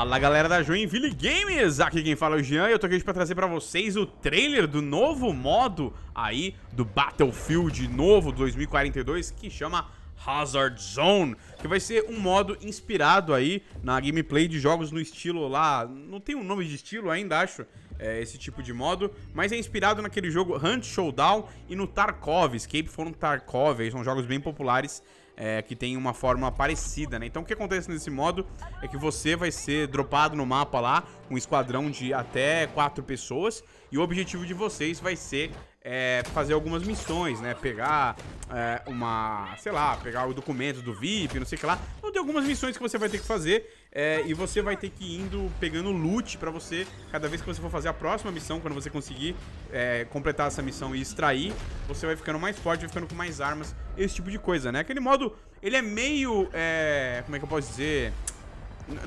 Fala galera da Joinville Games, aqui quem fala é o Jean e eu tô aqui hoje pra trazer pra vocês o trailer do novo modo aí do Battlefield novo 2042 que chama Hazard Zone, que vai ser um modo inspirado aí na gameplay de jogos no estilo lá, não tem um nome de estilo ainda acho, é, esse tipo de modo, mas é inspirado naquele jogo Hunt Showdown e no Tarkov, Escape from Tarkov, são jogos bem populares é, que tem uma forma parecida, né? Então o que acontece nesse modo é que você vai ser dropado no mapa lá, um esquadrão de até quatro pessoas, e o objetivo de vocês vai ser é, fazer algumas missões, né? Pegar é, uma, sei lá, pegar o documento do VIP, não sei o que lá. Então tem algumas missões que você vai ter que fazer é, e você vai ter que ir indo pegando loot para você, cada vez que você for fazer a próxima missão, quando você conseguir é, completar essa missão e extrair, você vai ficando mais forte, vai ficando com mais armas, esse tipo de coisa, né? Aquele modo, ele é meio, é, como é que eu posso dizer...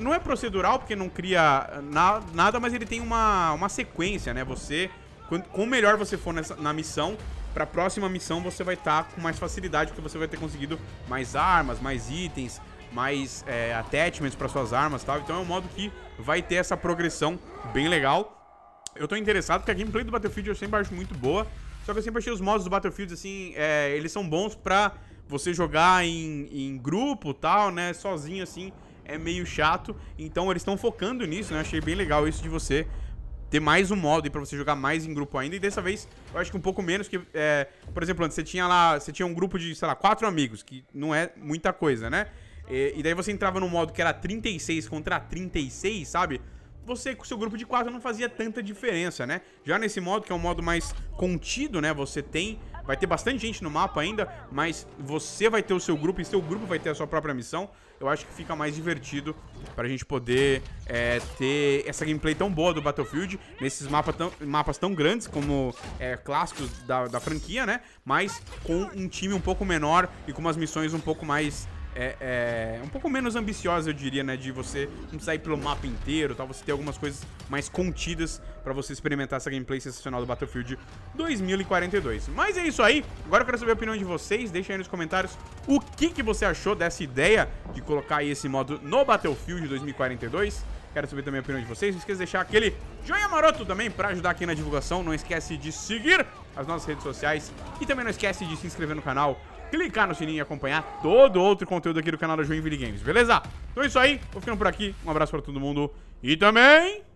Não é procedural, porque não cria na, nada, mas ele tem uma, uma sequência, né? Você Quanto, melhor você for nessa, na missão, pra próxima missão você vai estar tá com mais facilidade, porque você vai ter conseguido mais armas, mais itens, mais é, attachments para suas armas e tal. Então é um modo que vai ter essa progressão bem legal. Eu tô interessado porque a gameplay do Battlefield eu sempre acho muito boa. Só que eu sempre achei os modos do Battlefield, assim, é, eles são bons pra você jogar em, em grupo e tal, né? Sozinho, assim, é meio chato. Então eles estão focando nisso, né? Achei bem legal isso de você ter mais um modo para você jogar mais em grupo ainda. E dessa vez, eu acho que um pouco menos, que, é, por exemplo, antes você tinha lá, você tinha um grupo de, sei lá, quatro amigos, que não é muita coisa, né? E, e daí você entrava num modo que era 36 contra 36, sabe? Você com seu grupo de quatro não fazia tanta diferença, né? Já nesse modo, que é um modo mais contido, né? Você tem Vai ter bastante gente no mapa ainda, mas você vai ter o seu grupo e seu grupo vai ter a sua própria missão. Eu acho que fica mais divertido pra gente poder é, ter essa gameplay tão boa do Battlefield, nesses mapa tão, mapas tão grandes como é, clássicos da, da franquia, né? Mas com um time um pouco menor e com umas missões um pouco mais é, é, um pouco menos ambiciosa, eu diria, né? De você não sair pelo mapa inteiro, tal. Tá? Você ter algumas coisas mais contidas para você experimentar essa gameplay sensacional do Battlefield 2042. Mas é isso aí. Agora eu quero saber a opinião de vocês. Deixa aí nos comentários o que, que você achou dessa ideia de colocar aí esse modo no Battlefield 2042. Quero saber também a opinião de vocês. Não esqueça de deixar aquele joinha maroto também para ajudar aqui na divulgação. Não esquece de seguir as nossas redes sociais. E também não esquece de se inscrever no canal, clicar no sininho e acompanhar todo outro conteúdo aqui do canal da Joinville Games, beleza? Então é isso aí. Vou ficando por aqui. Um abraço para todo mundo. E também...